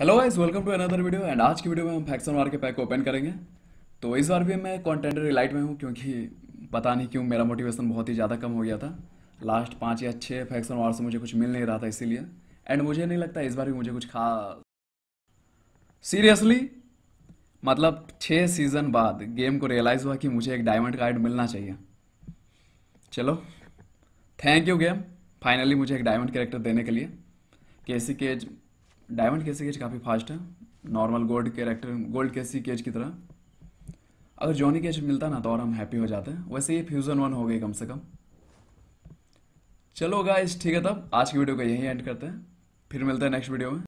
hello guys welcome to another video and आज की video में हम फैक्सन वार के पैक ओपन करेंगे तो इस बार भी मैं कॉन्टेंडर रिलाइट में हूँ क्योंकि पता नहीं क्यों मेरा मोटिवेशन बहुत ही ज़्यादा कम हो गया था लास्ट पाँच या छः फैक्सन वार से मुझे कुछ मिल नहीं रहा था इसीलिए एंड मुझे नहीं लगता इस बार भी मुझे कुछ खास सीरियसली मतलब छः सीज़न बाद गेम को रियलाइज़ हुआ कि मुझे एक डायमंड कार्ड मिलना चाहिए चलो थैंक यू गेम फाइनली मुझे एक डायमंड कैरेक्टर देने के लिए केसी केज डायमंड के केज काफ़ी फास्ट है नॉर्मल गोल्ड कैरेक्टर गोल्ड के केज की तरह अगर जॉनी केज मिलता ना तो और हम हैप्पी हो जाते हैं वैसे ये फ्यूज़न वन हो गई कम से कम चलो गाइस ठीक है तब आज की वीडियो को यही एंड करते हैं फिर मिलते हैं नेक्स्ट वीडियो में